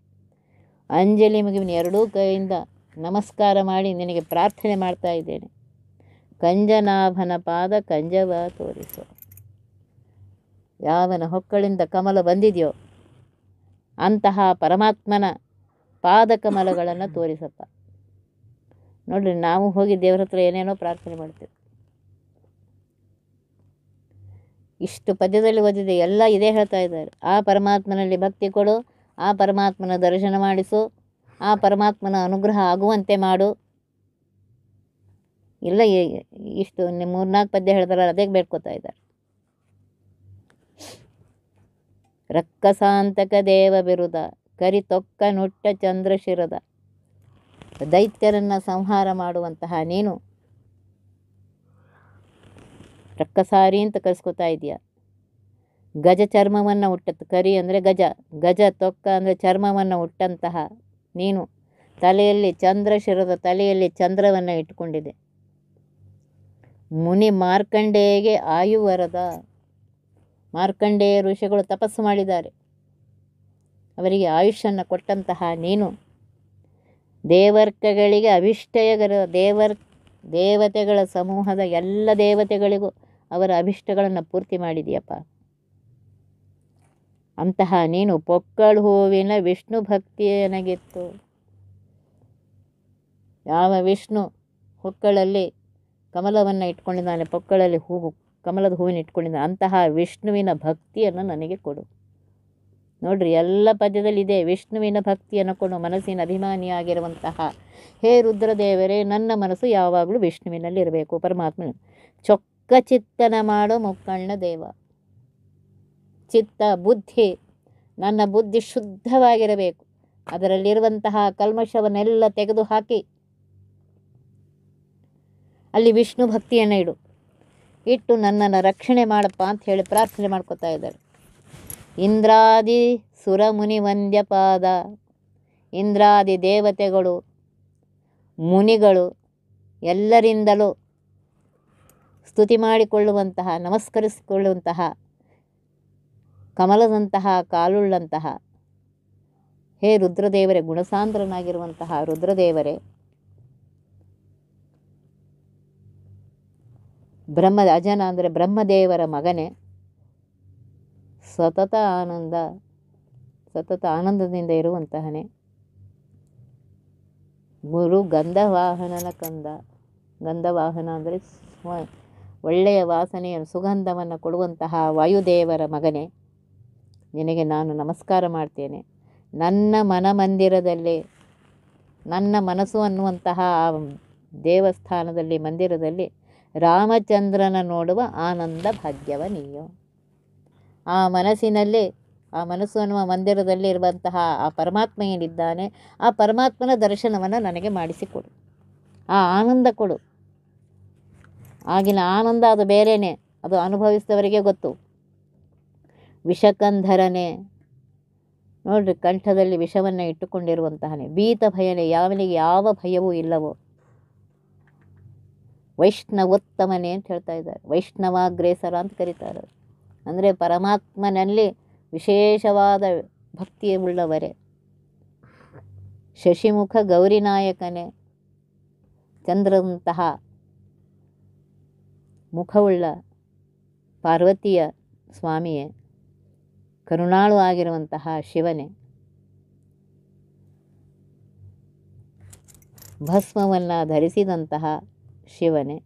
ಅಂಜಲಿ ಮಗುವಿನ ಎರಡೂ ಕೈಯಿಂದ ನಮಸ್ಕಾರ ಮಾಡಿ ನಿನಗೆ ಪ್ರಾರ್ಥನೆ ಮಾಡ್ತಾ ಇದ್ದೇನೆ ಕಂಜನಾಭನ ಪಾದ ಕಂಜವ ತೋರಿಸು ಯಾವನ ಹೊಕ್ಕಳಿಂದ ಕಮಲ ಬಂದಿದೆಯೋ ಅಂತಹ ಪರಮಾತ್ಮನ ಪಾದ ಕಮಲಗಳನ್ನು ತೋರಿಸಪ್ಪ ನೋಡ್ರಿ ನಾವು ಹೋಗಿ ದೇವರ ಹತ್ರ ಏನೇನೋ ಪ್ರಾರ್ಥನೆ ಮಾಡ್ತೇವೆ ಇಷ್ಟು ಪದ್ಯದಲ್ಲಿ ಓದಿದೆ ಎಲ್ಲ ಇದೇ ಹೇಳ್ತಾ ಇದ್ದಾರೆ ಆ ಪರಮಾತ್ಮನಲ್ಲಿ ಭಕ್ತಿ ಕೊಡು ಆ ಪರಮಾತ್ಮನ ದರ್ಶನ ಮಾಡಿಸು ಆ ಪರಮಾತ್ಮನ ಅನುಗ್ರಹ ಆಗುವಂತೆ ಮಾಡು ಇಲ್ಲ ಇಷ್ಟು ಮೂರ್ನಾಲ್ಕು ಪದ್ಯ ಹೇಳ್ತಾರೆ ಅದೇ ಬೇಡ್ಕೋತಾ ಇದ್ದಾರೆ ರಕ್ಕಸಾಂತಕ ದೇವ ಬಿರುದ ತೊಕ್ಕ ನುಟ್ಟ ಚಂದ್ರಶಿರದ ದೈತ್ಯರನ್ನು ಸಂಹಾರ ಮಾಡುವಂತಹ ನೀನು ಚಕ್ಕಸಾರಿ ಅಂತ ಕರೆಸ್ಕೊತಾ ಇದೆಯಾ ಗಜ ಚರ್ಮವನ್ನು ಹುಟ್ಟತ್ತು ಕರಿ ಅಂದರೆ ಗಜ ಗಜ ತೊಕ್ಕ ಅಂದರೆ ಚರ್ಮವನ್ನು ಹುಟ್ಟಂತಹ ನೀನು ತಲೆಯಲ್ಲಿ ಚಂದ್ರಶಿರದ ತಲೆಯಲ್ಲಿ ಚಂದ್ರವನ್ನು ಇಟ್ಟುಕೊಂಡಿದೆ ಮುನಿ ಮಾರ್ಕಂಡೇಯಗೆ ಆಯುವರದ ಮಾರ್ಕಂಡೇಯ ಋಷಿಗಳು ತಪಸ್ಸು ಮಾಡಿದ್ದಾರೆ ಅವರಿಗೆ ಆಯುಷ್ಯನ್ನು ಕೊಟ್ಟಂತಹ ನೀನು ದೇವರ್ಕಗಳಿಗೆ ಅಭಿಷ್ಟಯಗರ ದೇವರ್ ದೇವತೆಗಳ ಸಮೂಹದ ಎಲ್ಲ ದೇವತೆಗಳಿಗೂ ಅವರ ಅಭಿಷ್ಟಗಳನ್ನು ಪೂರ್ತಿ ಮಾಡಿದೆಯಪ್ಪ ಅಂತಹ ನೀನು ಪೊಕ್ಕಳು ಹೂವಿನ ವಿಷ್ಣು ಭಕ್ತಿಯನಗಿತ್ತು ಯಾವ ವಿಷ್ಣು ಹೊಕ್ಕಳಲ್ಲಿ ಕಮಲವನ್ನು ಇಟ್ಕೊಂಡಿದ್ದಾನೆ ಪೊಕ್ಕಳಲ್ಲಿ ಹೂವು ಕಮಲದ ಹೂವಿನ ಇಟ್ಕೊಂಡಿದ್ದಾನೆ ಅಂತಹ ವಿಷ್ಣುವಿನ ಭಕ್ತಿಯನ್ನು ನನಗೆ ಕೊಡು ನೋಡ್ರಿ ಎಲ್ಲ ಪದ್ಯದಲ್ಲಿದೆ ವಿಷ್ಣುವಿನ ಭಕ್ತಿಯನ್ನು ಕೊಡು ಮನಸ್ಸಿನ ಅಭಿಮಾನಿಯಾಗಿರುವಂತಹ ಹೇ ರುದ್ರದೇವರೇ ನನ್ನ ಮನಸ್ಸು ಯಾವಾಗಲೂ ವಿಷ್ಣುವಿನಲ್ಲಿರಬೇಕು ಪರಮಾತ್ಮನ ಚೊಕ್ಕ ಚಿಕ್ಕ ಚಿತ್ತನ ಮಾಡೋ ಮುಕ್ಕಣ್ಣ ದೇವ ಚಿತ್ತ ಬುದ್ಧಿ ನನ್ನ ಬುದ್ಧಿ ಶುದ್ಧವಾಗಿರಬೇಕು ಅದರಲ್ಲಿರುವಂತಹ ಕಲ್ಮಶವನ್ನೆಲ್ಲ ತೆಗೆದುಹಾಕಿ ಅಲ್ಲಿ ವಿಷ್ಣು ಭಕ್ತಿಯನ್ನು ಇಡು ಇಟ್ಟು ನನ್ನನ್ನು ರಕ್ಷಣೆ ಮಾಡಪ್ಪ ಅಂತ ಹೇಳಿ ಪ್ರಾರ್ಥನೆ ಮಾಡ್ಕೋತಾ ಇದ್ದಾರೆ ಇಂದ್ರಾದಿ ಸುರಮುನಿ ವಂದ್ಯಪಾದ ಇಂದ್ರಾದಿ ದೇವತೆಗಳು ಮುನಿಗಳು ಎಲ್ಲರಿಂದಲೂ ಸ್ತುತಿ ಮಾಡಿಕೊಳ್ಳುವಂತಹ ನಮಸ್ಕರಿಸಿಕೊಳ್ಳುವಂತಹ ಕಮಲದಂತಹ ಕಾಲುಳ್ಳಂತಹ ಹೇ ರುದ್ರದೇವರೇ ಗುಣಸಾಂದ್ರನಾಗಿರುವಂತಹ ರುದ್ರದೇವರೇ ಬ್ರಹ್ಮ ಅಜನ ಅಂದರೆ ಬ್ರಹ್ಮದೇವರ ಮಗನೇ ಸತತ ಆನಂದ ಸತತ ಆನಂದದಿಂದ ಇರುವಂತಹನೇ ಗುರು ಗಂಧವಾಹನನ ಕಂದ ಗಂಧವಾಹನ ಅಂದರೆ ಸ್ವ ಒಳ್ಳೆಯ ವಾಸನೆಯ ಸುಗಂಧವನ್ನು ಕೊಡುವಂತಹ ವಾಯುದೇವರ ಮಗನೇ ನಿನಗೆ ನಾನು ನಮಸ್ಕಾರ ಮಾಡ್ತೇನೆ ನನ್ನ ಮನಮಂದಿರದಲ್ಲಿ ನನ್ನ ಮನಸ್ಸು ಅನ್ನುವಂತಹ ಆ ದೇವಸ್ಥಾನದಲ್ಲಿ ಮಂದಿರದಲ್ಲಿ ರಾಮಚಂದ್ರನ ನೋಡುವ ಆನಂದ ಭಾಗ್ಯವ ನೀಯು ಆ ಮನಸ್ಸಿನಲ್ಲಿ ಆ ಮನಸ್ಸು ಅನ್ನುವ ಮಂದಿರದಲ್ಲಿ ಇರುವಂತಹ ಆ ಪರಮಾತ್ಮ ಏನಿದ್ದಾನೆ ಆ ಪರಮಾತ್ಮನ ದರ್ಶನವನ್ನು ನನಗೆ ಮಾಡಿಸಿಕೊಡು ಆ ಆನಂದ ಕೊಡು ಆಗಿನ ಆನಂದ ಅದು ಬೇರೆಯೇ ಅದು ಅನುಭವಿಸಿದವರಿಗೆ ಗೊತ್ತು ವಿಷಕಂಧರನೇ ನೋಡ್ರಿ ಕಂಠದಲ್ಲಿ ವಿಷವನ್ನು ಇಟ್ಟುಕೊಂಡಿರುವಂತಹನೇ ಭೀತ ಭಯನೇ ಯಾವನಿಗೆ ಯಾವ ಭಯವೂ ಇಲ್ಲವೋ ವೈಷ್ಣವೋತ್ತಮನೇ ಅಂತ ಹೇಳ್ತಾ ಇದ್ದಾರೆ ವೈಷ್ಣವಾಗ್ರೇಸರ ಅಂತ ಕರೀತಾರೆ ಅಂದರೆ ಪರಮಾತ್ಮನಲ್ಲಿ ವಿಶೇಷವಾದ ಭಕ್ತಿಯ ಉಳ್ಳವರೇ ಶಶಿಮುಖ ಗೌರಿನಾಯಕನೇ ಚಂದ್ರಂತಹ ಮುಖವುಳ್ಳ ಪಾರ್ವತಿಯ ಸ್ವಾಮಿಯೇ ಕರುಣಾಳು ಆಗಿರುವಂತಹ ಶಿವನೇ ಭಸ್ಮವನ್ನು ಧರಿಸಿದಂತಹ ಶಿವನೇ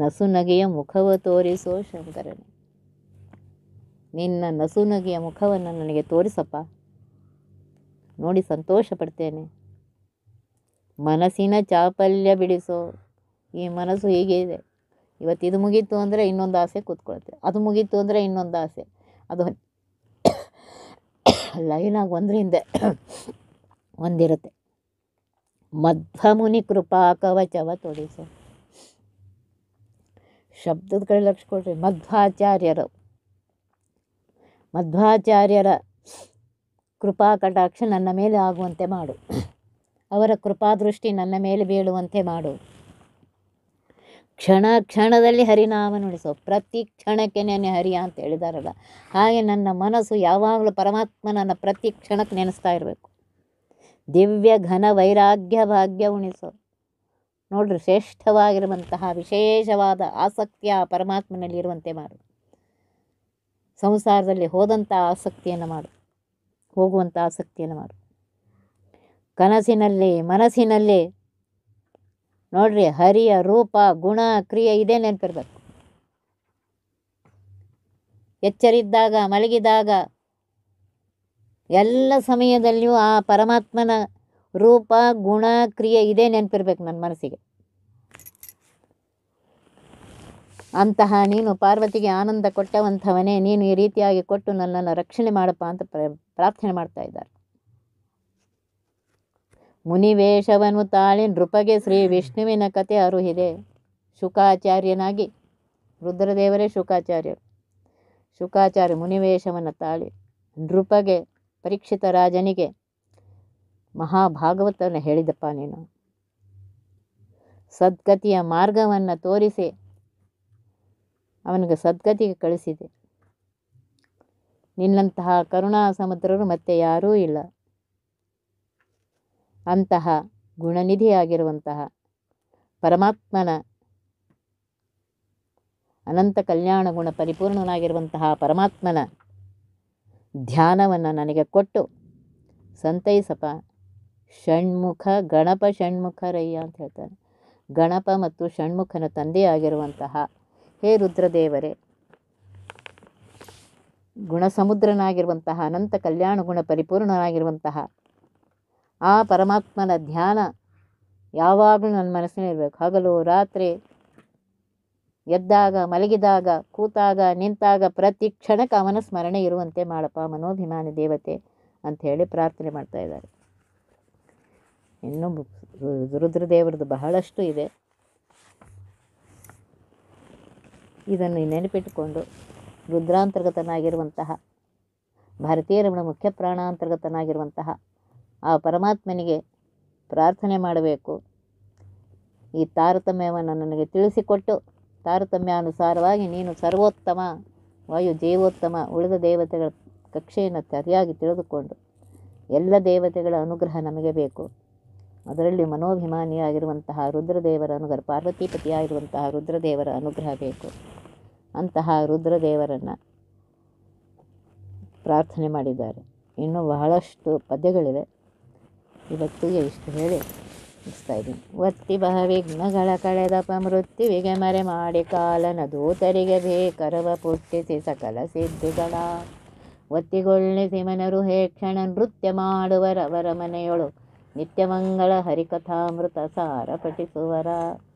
ನಸುನಗೆಯ ಮುಖವ ತೋರಿಸೋ ಶಂಕರನೇ ನಿನ್ನ ನಸುನಗೆಯ ಮುಖವನ್ನು ನನಗೆ ತೋರಿಸಪ್ಪ ನೋಡಿ ಸಂತೋಷ ಪಡ್ತೇನೆ ಮನಸ್ಸಿನ ಚಾಪಲ್ಯ ಬಿಡಿಸೋ ಈ ಮನಸ್ಸು ಹೀಗೆ ಇದೆ ಇವತ್ತು ಇದು ಮುಗೀತು ಅಂದರೆ ಇನ್ನೊಂದು ಆಸೆ ಕೂತ್ಕೊಳುತ್ತೆ ಅದು ಮುಗೀತು ಅಂದರೆ ಇನ್ನೊಂದು ಆಸೆ ಅದು ಲೈನಾಗಿ ಹಿಂದೆ ಒಂದಿರುತ್ತೆ ಮುನಿ ಕೃಪಾ ಕವಚವ ತೊಡಿಸು ಶಬ್ದದ ಕಡೆ ಲಕ್ಷ ಕೊಡ್ರಿ ಮಧ್ವಾಚಾರ್ಯರು ಮಧ್ವಾಚಾರ್ಯರ ಕೃಪಾ ಕಟಾಕ್ಷ ನನ್ನ ಮೇಲೆ ಆಗುವಂತೆ ಮಾಡು ಅವರ ಕೃಪಾದೃಷ್ಟಿ ನನ್ನ ಮೇಲೆ ಬೀಳುವಂತೆ ಮಾಡು ಕ್ಷಣ ಕ್ಷಣದಲ್ಲಿ ಹರಿನಾಮ ನುಡಿಸು ಪ್ರತಿ ಕ್ಷಣಕ್ಕೆ ನೆನೆ ಹರಿಯ ಅಂತ ಹೇಳಿದಾರಲ್ಲ ಹಾಗೆ ನನ್ನ ಮನಸ್ಸು ಯಾವಾಗಲೂ ಪರಮಾತ್ಮನನ್ನು ಪ್ರತಿ ಕ್ಷಣಕ್ಕೆ ನೆನೆಸ್ತಾ ಇರಬೇಕು ದಿವ್ಯ ಘನ ವೈರಾಗ್ಯ ಭಾಗ್ಯ ಉಣಿಸು ನೋಡ್ರಿ ಶ್ರೇಷ್ಠವಾಗಿರುವಂತಹ ವಿಶೇಷವಾದ ಆಸಕ್ತಿ ಆ ಇರುವಂತೆ ಮಾಡು ಸಂಸಾರದಲ್ಲಿ ಹೋದಂಥ ಆಸಕ್ತಿಯನ್ನು ಮಾಡು ಹೋಗುವಂಥ ಆಸಕ್ತಿಯನ್ನು ಮಾಡು ಕನಸಿನಲ್ಲಿ ಮನಸ್ಸಿನಲ್ಲಿ ನೋಡ್ರಿ ಹರಿಯ ರೂಪ ಗುಣ ಕ್ರಿಯೆ ಇದೇ ನೆನಪಿರ್ಬೇಕು ಎಚ್ಚರಿದ್ದಾಗ ಮಲಗಿದಾಗ ಎಲ್ಲ ಸಮಯದಲ್ಲಿಯೂ ಆ ಪರಮಾತ್ಮನ ರೂಪ ಗುಣ ಕ್ರಿಯೆ ಇದೇ ನೆನಪಿರ್ಬೇಕು ನನ್ನ ಮನಸ್ಸಿಗೆ ಅಂತಹ ನೀನು ಪಾರ್ವತಿಗೆ ಆನಂದ ಕೊಟ್ಟವಂಥವನೇ ನೀನು ಈ ರೀತಿಯಾಗಿ ಕೊಟ್ಟು ನನ್ನನ್ನು ರಕ್ಷಣೆ ಮಾಡಪ್ಪ ಅಂತ ಪ್ರಾರ್ಥನೆ ಮಾಡ್ತಾ ಇದ್ದಾರೆ ಮುನಿವೇಷವನ್ನು ತಾಳಿ ನೃಪಗೆ ಶ್ರೀ ವಿಷ್ಣುವಿನ ಕತೆ ಅರುಹಿದೆ ಶುಕಾಚಾರ್ಯನಾಗಿ ರುದ್ರದೇವರೇ ಶುಕಾಚಾರ್ಯರು ಶುಕಾಚಾರ್ಯ ಮುನಿವೇಷವನ್ನು ತಾಳಿ ನೃಪಗೆ ಪರೀಕ್ಷಿತ ರಾಜನಿಗೆ ಮಹಾಭಾಗವತವನ್ನು ಹೇಳಿದಪ್ಪ ನೀನು ಸದ್ಗತಿಯ ಮಾರ್ಗವನ್ನು ತೋರಿಸಿ ಅವನಿಗೆ ಸದ್ಗತಿಗೆ ಕಳಿಸಿದೆ ನಿನ್ನಂತಹ ಕರುಣಾ ಸಮುದ್ರರು ಮತ್ತೆ ಯಾರೂ ಇಲ್ಲ ಅಂತಹ ಗುಣನಿಧಿಯಾಗಿರುವಂತಹ ಪರಮಾತ್ಮನ ಅನಂತ ಕಲ್ಯಾಣ ಗುಣ ಪರಿಪೂರ್ಣನಾಗಿರುವಂತಹ ಪರಮಾತ್ಮನ ಧ್ಯಾನವನ್ನು ನನಗೆ ಕೊಟ್ಟು ಸಂತೈಸಪ ಷಣ್ಮುಖ ಗಣಪ ಷಣ್ಮುಖರಯ್ಯ ಅಂತ ಹೇಳ್ತಾನೆ ಗಣಪ ಮತ್ತು ಷಣ್ಮುಖನ ತಂದೆಯಾಗಿರುವಂತಹ ಹೇ ರುದ್ರದೇವರೇ ಗುಣಸಮುದ್ರನಾಗಿರುವಂತಹ ಅನಂತ ಕಲ್ಯಾಣ ಗುಣ ಪರಿಪೂರ್ಣನಾಗಿರುವಂತಹ ಆ ಪರಮಾತ್ಮನ ಧ್ಯಾನ ಯಾವಾಗಲೂ ನನ್ನ ಮನಸ್ಸಿನಲ್ಲಿರಬೇಕು ಹಗಲು ರಾತ್ರಿ ಎದ್ದಾಗ ಮಲಗಿದಾಗ ಕೂತಾಗ ನಿಂತಾಗ ಪ್ರತಿ ಕ್ಷಣಕ್ಕೆ ಅವನ ಸ್ಮರಣೆ ಇರುವಂತೆ ಮಾಡಪ್ಪ ಮನೋಭಿಮಾನಿ ದೇವತೆ ಅಂಥೇಳಿ ಪ್ರಾರ್ಥನೆ ಮಾಡ್ತಾ ಇದ್ದಾರೆ ಇನ್ನೂ ರುದ್ರದೇವರದ್ದು ಬಹಳಷ್ಟು ಇದೆ ಇದನ್ನು ನೆನಪಿಟ್ಟುಕೊಂಡು ರುದ್ರಾಂತರ್ಗತನಾಗಿರುವಂತಹ ಭಾರತೀಯ ರಮಣ ಮುಖ್ಯ ಪ್ರಾಣಾಂತರ್ಗತನಾಗಿರುವಂತಹ ಆ ಪರಮಾತ್ಮನಿಗೆ ಪ್ರಾರ್ಥನೆ ಮಾಡಬೇಕು ಈ ತಾರತಮ್ಯವನ್ನು ನನಗೆ ತಿಳಿಸಿಕೊಟ್ಟು ತಾರತಮ್ಯಾನುಸಾರವಾಗಿ ನೀನು ಸರ್ವೋತ್ತಮ ವಾಯು ಜೀವೋತ್ತಮ ಉಳಿದ ದೇವತೆಗಳ ಕಕ್ಷೆಯನ್ನು ಸರಿಯಾಗಿ ತಿಳಿದುಕೊಂಡು ಎಲ್ಲ ದೇವತೆಗಳ ಅನುಗ್ರಹ ನಮಗೆ ಬೇಕು ಅದರಲ್ಲಿ ಮನೋಭಿಮಾನಿಯಾಗಿರುವಂತಹ ರುದ್ರದೇವರ ಅನುಗ್ರಹ ಪಾರ್ವತಿಪತಿಯಾಗಿರುವಂತಹ ರುದ್ರದೇವರ ಅನುಗ್ರಹ ಬೇಕು ಅಂತಹ ರುದ್ರದೇವರನ್ನು ಪ್ರಾರ್ಥನೆ ಮಾಡಿದ್ದಾರೆ ಇನ್ನೂ ಬಹಳಷ್ಟು ಪದ್ಯಗಳಿವೆ ಇವತ್ತಿಗೆ ಇಷ್ಟು ಹೇಳಿ ಮುಗಿಸ್ತಾ ಇದ್ದೀನಿ ಒತ್ತಿ ಬಹವಿಘ್ನಗಳ ಕಳೆದಪ್ಪ ಮೃತ್ಯುವಿಗೆ ಮರೆ ಮಾಡಿ ಕಾಲನ ದೂತರಿಗೆ ಬೇಕರವ ಪುಟ್ಟಿಸಿ ಸಕಲ ಸಿದ್ಧಿಗಳ ಒತ್ತಿಗೊಳ್ಳಿಸಿ ಮನರು ಹೇ ಕ್ಷಣ ನೃತ್ಯ ಮಾಡುವರವರ ಮನೆಯೊಳು ನಿತ್ಯಮಂಗಳ ಹರಿಕಥಾಮೃತ ಸಾರ ಪಠಿಸುವರ